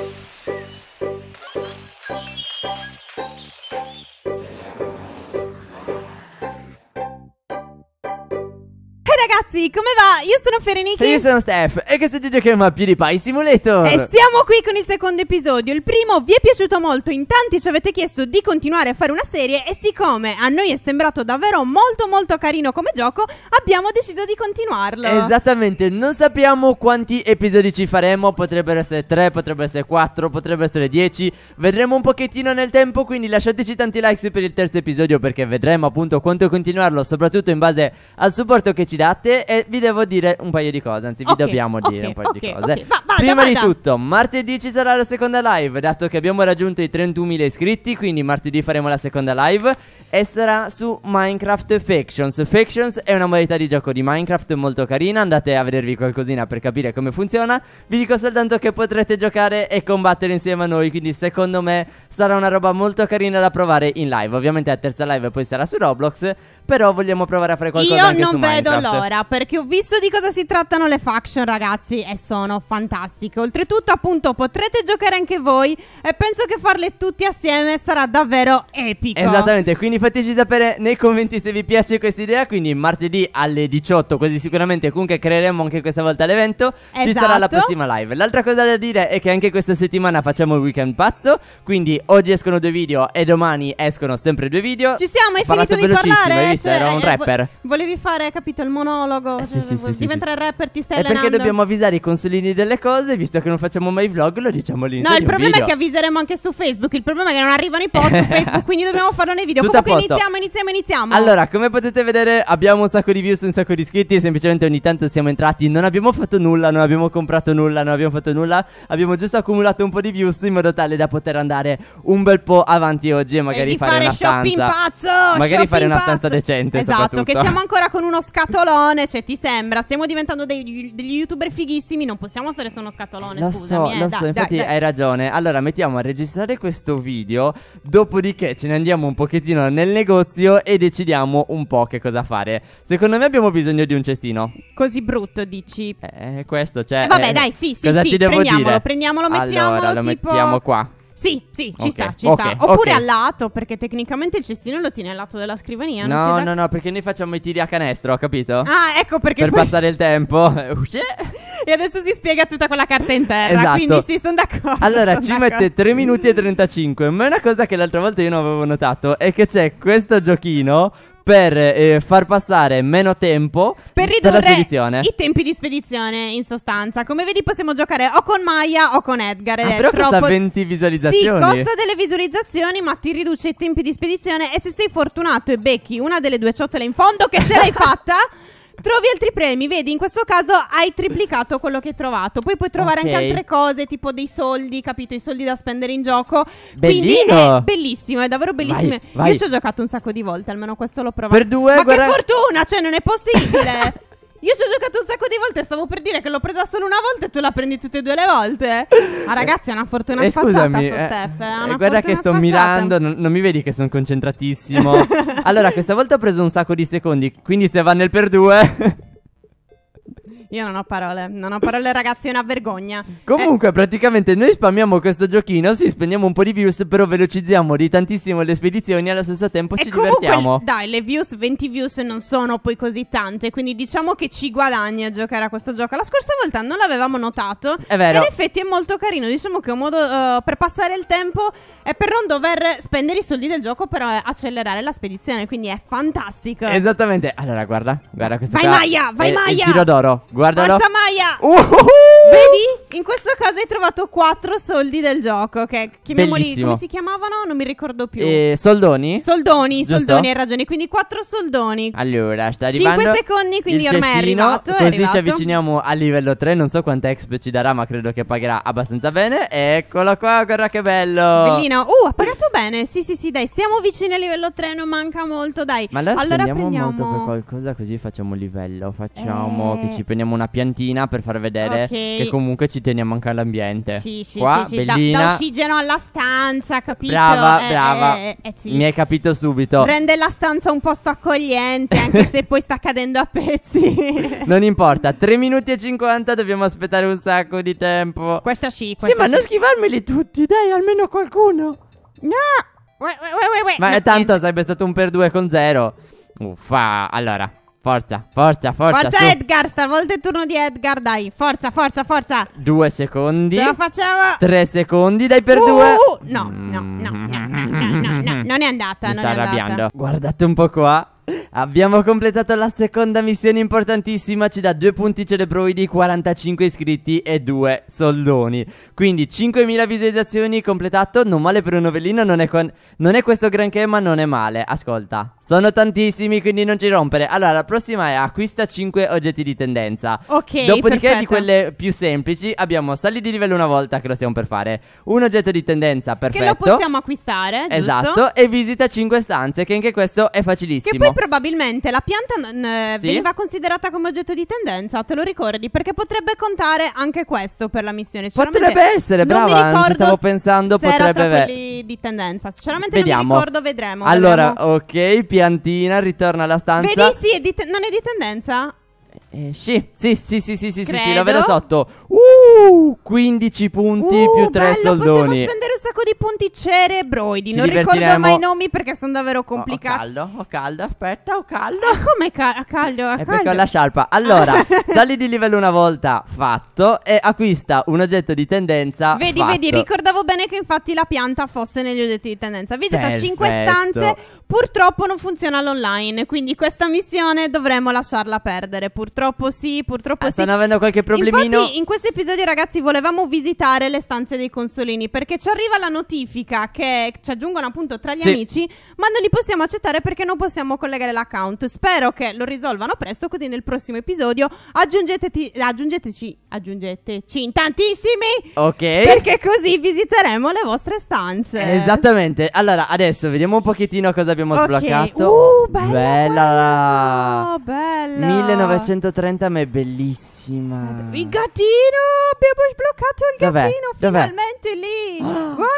Thank you. ragazzi, come va? Io sono Ferenica. E io sono Steph. E questo è giochiamo a PewDiePie Simulator. E siamo qui con il secondo episodio. Il primo vi è piaciuto molto. In tanti ci avete chiesto di continuare a fare una serie. E siccome a noi è sembrato davvero molto, molto carino come gioco, abbiamo deciso di continuarlo. Esattamente. Non sappiamo quanti episodi ci faremo. Potrebbero essere 3, potrebbero essere 4, potrebbero essere 10. Vedremo un pochettino nel tempo. Quindi lasciateci tanti like per il terzo episodio. Perché vedremo appunto quanto continuarlo. Soprattutto in base al supporto che ci date e vi devo dire un paio di cose, anzi vi okay, dobbiamo okay, dire un paio okay, di cose. Va, vada, Prima vada. di tutto, martedì ci sarà la seconda live, dato che abbiamo raggiunto i 31.000 iscritti, quindi martedì faremo la seconda live e sarà su Minecraft Factions. Factions è una modalità di gioco di Minecraft molto carina, andate a vedervi qualcosina per capire come funziona. Vi dico soltanto che potrete giocare e combattere insieme a noi, quindi secondo me sarà una roba molto carina da provare in live. Ovviamente la terza live poi sarà su Roblox. Però vogliamo provare a fare qualcosa Io anche su non vedo Minecraft. l'ora perché ho visto di cosa si trattano le faction, ragazzi, e sono fantastiche. Oltretutto, appunto, potrete giocare anche voi e penso che farle tutti assieme sarà davvero epico. Esattamente, quindi fateci sapere nei commenti se vi piace questa idea, quindi martedì alle 18, così sicuramente comunque creeremo anche questa volta l'evento, esatto. ci sarà la esatto. prossima live. L'altra cosa da dire è che anche questa settimana facciamo il weekend pazzo, quindi oggi escono due video e domani escono sempre due video. Ci siamo, hai finito di parlare? cioè, ero un eh, rapper. Volevi fare, capito, il monologo. Eh, sì, cioè, sì, sì, diventare rapper, ti stai E perché dobbiamo avvisare i consulini delle cose, visto che non facciamo mai vlog, lo diciamo lì. No, il problema video. è che avviseremo anche su Facebook. Il problema è che non arrivano i post su Facebook, quindi dobbiamo farlo nei video. Tutto Comunque iniziamo, iniziamo, iniziamo. Allora, come potete vedere, abbiamo un sacco di views, un sacco di iscritti. Semplicemente ogni tanto siamo entrati, non abbiamo fatto nulla, non abbiamo comprato nulla, non abbiamo fatto nulla. Abbiamo giusto accumulato un po' di views in modo tale da poter andare un bel po' avanti oggi e magari e fare, fare, una shopping stanza. Pazzo, magari fare una stanza decente gente. Esatto, che siamo ancora con uno scatolone, cioè ti sembra, stiamo diventando dei, degli youtuber fighissimi, non possiamo stare su uno scatolone. Lo scusami, so, eh, lo da, so, infatti dai, dai. hai ragione. Allora mettiamo a registrare questo video, dopodiché ce ne andiamo un pochettino nel negozio e decidiamo un po' che cosa fare. Secondo me abbiamo bisogno di un cestino. Così brutto, dici? Eh, questo, cioè... Eh, vabbè, eh, dai, sì, sì, cosa sì, ti devo prendiamolo, dire? prendiamolo, mettiamolo allora, lo tipo... mettiamo qua. Sì, sì, ci okay, sta, ci okay, sta. Oppure okay. a lato, perché tecnicamente il cestino lo tiene al lato della scrivania. No, no, da... no, perché noi facciamo i tiri a canestro, ho capito? Ah, ecco perché. Per poi... passare il tempo. Uh, e adesso si spiega tutta quella carta in terra. Esatto. Quindi sì, sono d'accordo. Allora, son ci d'accordo. mette 3 minuti e 35. Ma una cosa che l'altra volta io non avevo notato è che c'è questo giochino per eh, far passare meno tempo per della spedizione. i tempi di spedizione, in sostanza. Come vedi, possiamo giocare o con Maya o con Edgar. Ed ah, però troppo... costa 20 visualizzazioni. Sì, costa delle visualizzazioni, ma ti riduce i tempi di spedizione. E se sei fortunato e becchi una delle due ciotole in fondo, che ce l'hai fatta trovi altri premi, vedi, in questo caso hai triplicato quello che hai trovato. Poi puoi trovare okay. anche altre cose, tipo dei soldi, capito? I soldi da spendere in gioco. Bellino. Quindi è bellissimo, è davvero bellissimo. Vai, vai. Io ci ho giocato un sacco di volte, almeno questo l'ho provato. Per due, Ma guarda... che fortuna, cioè non è possibile. Io ci ho giocato un sacco di volte, stavo per dire che l'ho presa solo una volta e tu la prendi tutte e due le volte. Ma ah, ragazzi, è una fortuna eh, eh, sfacciata scusami, sto eh, Steph. Eh, eh guarda che sto sfacciata. mirando, non, non, mi vedi che sono concentratissimo. allora, questa volta ho preso un sacco di secondi, quindi se va nel per due. Io non ho parole, non ho parole ragazzi, è una vergogna. Comunque, eh. praticamente noi spammiamo questo giochino, sì, spendiamo un po' di views, però velocizziamo di tantissimo le spedizioni e allo stesso tempo e ci comunque, divertiamo. Dai, le views, 20 views non sono poi così tante, quindi diciamo che ci guadagna a giocare a questo gioco. La scorsa volta non l'avevamo notato. È vero. in effetti è molto carino, diciamo che è un modo uh, per passare il tempo e per non dover spendere i soldi del gioco, però accelerare la spedizione, quindi è fantastico. Esattamente. Allora, guarda, guarda questo Vai Maia, vai è, Maia! È il tiro d'oro. Guardalo. Forza Maya! Uh, uh, Vedi? In questo caso hai trovato quattro soldi del gioco. Che chiamiamoli Bellissimo. come si chiamavano? Non mi ricordo più. Eh, soldoni? Soldoni, Giusto? soldoni, hai ragione. Quindi quattro soldoni. Allora, sta arrivando. Cinque secondi, quindi il ormai cestino, è arrivato. Così è arrivato. ci avviciniamo al livello 3. Non so quanta exp ci darà, ma credo che pagherà abbastanza bene. Eccolo qua, guarda che bello. Bellino. Uh, ha pagato bene. Sì, sì, sì, dai. Siamo vicini al livello 3, non manca molto, dai. Ma allora, allora prendiamo molto per qualcosa così facciamo un livello. Facciamo eh... che ci prendiamo una piantina per far vedere. Ok che comunque ci teniamo anche all'ambiente. Sì, sì, Qua, sì, sì. Da, da, ossigeno alla stanza, capito? Brava, eh, brava. Eh, eh, eh sì. Mi hai capito subito. Rende la stanza un posto accogliente, anche se poi sta cadendo a pezzi. non importa, 3 minuti e 50 dobbiamo aspettare un sacco di tempo. Questa sì, questa Sì, ma non schivarmeli tutti, dai, almeno qualcuno. No! Uè, uè, uè, ma no, tanto niente. sarebbe stato un per due con zero. Uffa, allora Forza, forza, forza. Forza su. Edgar, stavolta è il turno di Edgar, dai. Forza, forza, forza. Due secondi. Ce la facciamo. Tre secondi, dai per uh, due. Uh, no, no, no, no, no, no, no, mm. non è andata. Mi non sta arrabbiando. Andata. Guardate un po' qua. Abbiamo completato la seconda missione importantissima, ci dà due punti cerebroidi, 45 iscritti e due soldoni. Quindi 5.000 visualizzazioni completato, non male per un novellino, non è, con... non è questo granché ma non è male. Ascolta, sono tantissimi quindi non ci rompere. Allora, la prossima è acquista 5 oggetti di tendenza. Ok, Dopodiché perfetto. di quelle più semplici abbiamo sali di livello una volta che lo stiamo per fare, un oggetto di tendenza perfetto. Che lo possiamo acquistare, giusto? Esatto, e visita 5 stanze che anche questo è facilissimo. Che poi probabilmente la pianta sì? veniva considerata come oggetto di tendenza, te lo ricordi? Perché potrebbe contare anche questo per la missione. Potrebbe essere, brava, non, non stavo pensando, se potrebbe essere. di tendenza, sinceramente Vediamo. non mi ricordo, vedremo. Allora, vedremo. ok, piantina, ritorna alla stanza. Vedi, sì, è te- non è di tendenza? Esci. Sì, sì, sì, sì, sì, sì, sì, lo vedo sotto. Uh, 15 punti uh, più 3 bello, soldoni. Possiamo spendere un sacco di punti cerebroidi. non ricordo mai i nomi perché sono davvero complicati. Oh, ho caldo, ho caldo, aspetta, ho caldo. Ah, come ca- a caldo, a È caldo? perché ho la sciarpa. Allora, sali di livello una volta, fatto, e acquista un oggetto di tendenza, Vedi, fatto. vedi, ricordavo bene che infatti la pianta fosse negli oggetti di tendenza. Visita Perfetto. 5 stanze, purtroppo non funziona l'online, quindi questa missione dovremmo lasciarla perdere, purtroppo Purtroppo sì, purtroppo ah, sì. Stanno avendo qualche problemino. Infatti, in questo episodio, ragazzi, volevamo visitare le stanze dei consolini perché ci arriva la notifica che ci aggiungono appunto tra gli sì. amici, ma non li possiamo accettare perché non possiamo collegare l'account. Spero che lo risolvano presto, così nel prossimo episodio aggiungeteci, aggiungeteci, aggiungeteci in tantissimi. Ok. Perché così visiteremo le vostre stanze. Esattamente. Allora, adesso vediamo un pochettino cosa abbiamo okay. sbloccato. Uh, bella. Bella. bella. 1900 130 ma è bellissima. Il gattino! Abbiamo sbloccato il Dov'è? gattino Dov'è? finalmente lì. Guardalo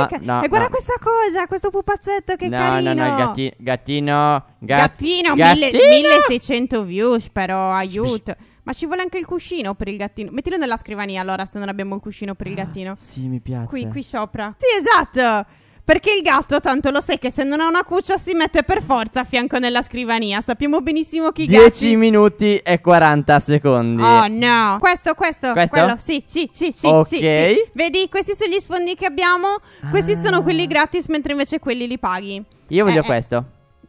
No, che ca- no, e guarda no. questa cosa, questo pupazzetto che no, carino. no, no, il gatti- gattino. gat- Gattino, mille- 1600 views però, aiuto. Ma ci vuole anche il cuscino per il gattino. Mettilo nella scrivania allora se non abbiamo il cuscino per il ah, gattino. Sì, mi piace. Qui, qui sopra. Sì, esatto. Perché il gatto tanto lo sai che se non ha una cuccia si mette per forza a fianco della scrivania. Sappiamo benissimo chi 10 minuti e 40 secondi. Oh no. Questo, questo, questo? quello. Sì, sì, sì, sì, Ok. sì, sì. Vedi, questi sono gli sfondi che abbiamo. Questi ah. sono quelli gratis mentre invece quelli li paghi. Io voglio eh, eh. questo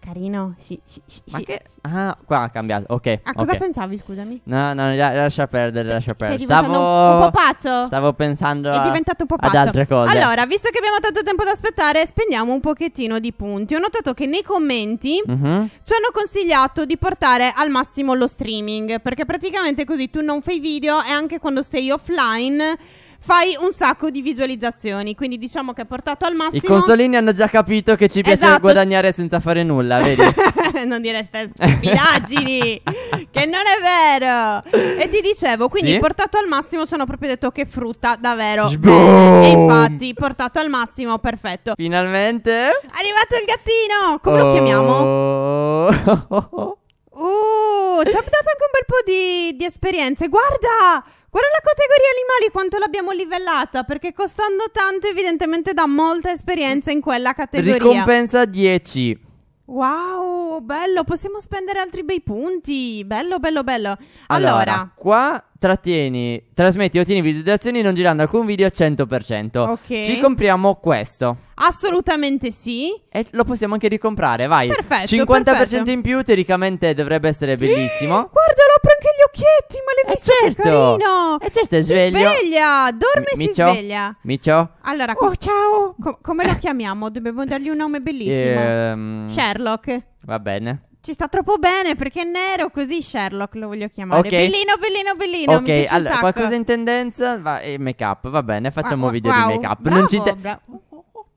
carino. Sì, sì, sì, Ma che... Ah, qua ha cambiato. Ok. A ah, cosa okay. pensavi, scusami? No, no, la, lascia perdere, lascia perdere. Stavo... Un po' pazzo. Stavo pensando È a... diventato un po' pazzo. ad altre cose. Allora, visto che abbiamo tanto tempo da aspettare, spendiamo un pochettino di punti. Ho notato che nei commenti mm-hmm. ci hanno consigliato di portare al massimo lo streaming, perché praticamente così tu non fai video e anche quando sei offline fai un sacco di visualizzazioni. Quindi diciamo che è portato al massimo. I consolini hanno già capito che ci piace esatto. guadagnare senza fare nulla, vedi? non dire ste stupidaggini, che non è vero. E ti dicevo, quindi sì? portato al massimo sono proprio detto che frutta davvero. Shboom! E infatti, portato al massimo, perfetto. Finalmente è arrivato il gattino. Come oh. lo chiamiamo? Oh. uh, ci ha dato anche un bel po' di, di esperienze. Guarda! Guarda la categoria animali quanto l'abbiamo livellata, perché costando tanto evidentemente dà molta esperienza in quella categoria. Ricompensa 10. Wow, bello, possiamo spendere altri bei punti. Bello, bello, bello. Allora, allora qua trattieni, trasmetti e ottieni visualizzazioni non girando alcun video 100%. Ok. Ci compriamo questo. Assolutamente sì. E lo possiamo anche ricomprare, vai. Perfetto. 50% perfetto. in più, teoricamente dovrebbe essere bellissimo. Guarda, lo apro anche gli occhietti, ma l'hai eh visto? Certo. Carino. E eh certo, è sveglio. Si sveglia, dorme e si sveglia. Micio. Allora, oh, com- oh, ciao. Com- come lo chiamiamo? Dobbiamo dargli un nome bellissimo. Ehm... Sherlock. Va bene. Ci sta troppo bene perché è nero, così Sherlock lo voglio chiamare. Ok. Bellino, bellino, bellino. Ok, allora, qualcosa in tendenza va, e make up, va bene, facciamo ah, wow, video wow, di make up. Bravo, non ci te- bra-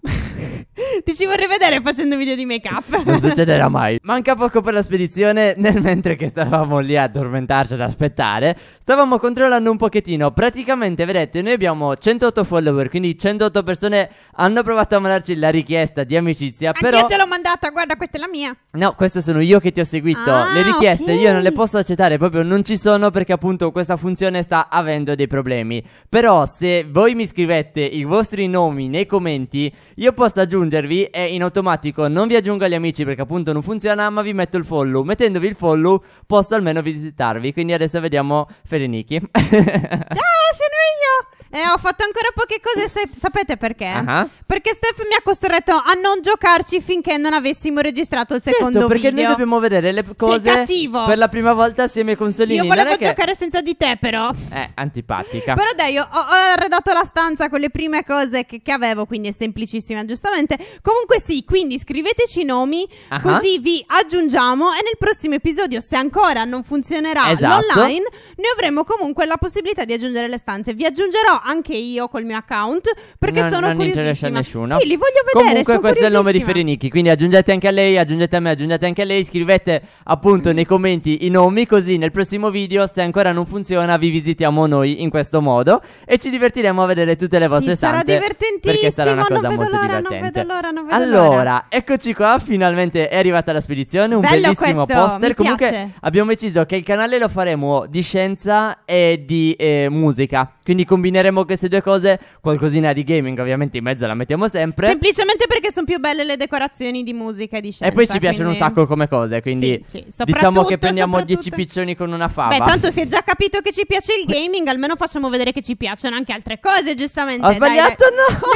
Ti ci vorrei vedere facendo video di make up. Non succederà mai. Manca poco per la spedizione. Nel mentre che stavamo lì a addormentarci ad aspettare, stavamo controllando un pochettino. Praticamente, vedete, noi abbiamo 108 follower, quindi 108 persone hanno provato a mandarci la richiesta di amicizia. Anch'io però... te l'ho data, guarda, questa è la mia. No, queste sono io che ti ho seguito. Ah, le richieste okay. io non le posso accettare, proprio non ci sono perché appunto questa funzione sta avendo dei problemi. Però se voi mi scrivete i vostri nomi nei commenti, io posso aggiungervi e in automatico non vi aggiungo agli amici perché appunto non funziona, ma vi metto il follow. Mettendovi il follow posso almeno visitarvi. Quindi adesso vediamo Fereniki. Ciao, sono io. Eh, ho fatto ancora poche cose, se- sapete perché? Uh-huh. Perché Steph mi ha costretto a non giocarci finché non avessimo registrato il certo, secondo perché video. perché noi dobbiamo vedere le cose per la prima volta assieme ai consolini. Io volevo che... giocare senza di te, però. Eh, antipatica. però dai, ho, ho, arredato la stanza con le prime cose che, che, avevo, quindi è semplicissima, giustamente. Comunque sì, quindi scriveteci i nomi, uh-huh. così vi aggiungiamo e nel prossimo episodio, se ancora non funzionerà esatto. l'online, noi avremo comunque la possibilità di aggiungere le stanze. Vi aggiungerò anche io col mio account perché no, sono non curiosissima. Non interessa a nessuno. Sì, li voglio vedere. Comunque questo è il nome di Ferenicchi, quindi aggiungete anche a lei, aggiungete a me, aggiungete anche a lei, scrivete appunto nei commenti i nomi così nel prossimo video se ancora non funziona vi visitiamo noi in questo modo e ci divertiremo a vedere tutte le vostre sì, stanze. Sarà divertentissimo, perché sarà una cosa molto divertente. allora, eccoci qua, finalmente è arrivata la spedizione, un Bello bellissimo questo, poster. Comunque piace. abbiamo deciso che il canale lo faremo di scienza e di eh, musica. Quindi combineremo queste due cose, qualcosina di gaming ovviamente in mezzo la mettiamo sempre. Semplicemente perché sono più belle le decorazioni di musica e di scelta. E poi ci piacciono un sacco come cose, quindi sì, sì. diciamo che prendiamo 10 piccioni con una fava. Beh, tanto si è già capito che ci piace il gaming, almeno facciamo vedere che ci piacciono anche altre cose, giustamente. Ho dai, sbagliato? Dai. No! no!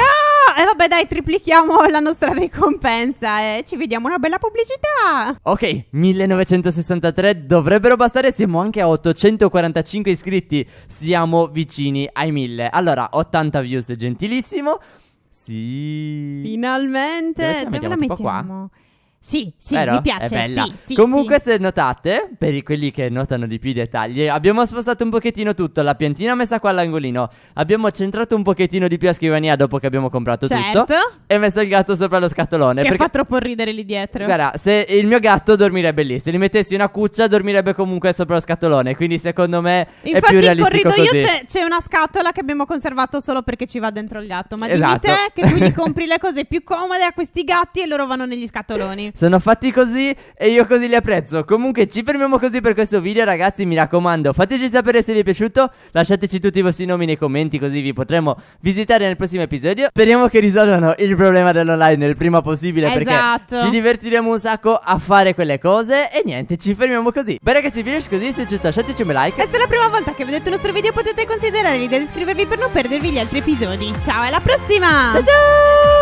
e eh, vabbè dai, triplichiamo la nostra ricompensa e eh. ci vediamo una bella pubblicità. Ok, 1963 dovrebbero bastare, siamo anche a 845 iscritti, siamo vicini ai 1000. Allora, 80 views, gentilissimo. Sì. Finalmente. Dove, Dove la mettiamo? La mettiamo? Sì, sì, Vero? mi piace. È bella. Sì, sì, Comunque, sì. se notate, per quelli che notano di più i dettagli, abbiamo spostato un pochettino tutto. La piantina messa qua all'angolino. Abbiamo centrato un pochettino di più a scrivania dopo che abbiamo comprato certo. tutto. E messo il gatto sopra lo scatolone. Che perché fa troppo ridere lì dietro. Guarda, se il mio gatto dormirebbe lì, se gli mettessi una cuccia, dormirebbe comunque sopra lo scatolone. Quindi, secondo me, Infatti, è più realistico. Infatti, in corridoio c'è, c'è, una scatola che abbiamo conservato solo perché ci va dentro il gatto. Ma esatto. dimmi te che tu gli compri le cose più comode a questi gatti e loro vanno negli scatoloni sono fatti così e io così li apprezzo. Comunque ci fermiamo così per questo video ragazzi, mi raccomando, fateci sapere se vi è piaciuto, lasciateci tutti i vostri nomi nei commenti così vi potremo visitare nel prossimo episodio. Speriamo che risolvano il problema dell'online il prima possibile esatto. perché ci divertiremo un sacco a fare quelle cose e niente, ci fermiamo così. Beh ragazzi, vi piace così, se è giusto lasciateci un like. E se è la prima volta che vedete il nostro video potete considerare l'idea di iscrivervi per non perdervi gli altri episodi. Ciao, alla prossima! Ciao ciao!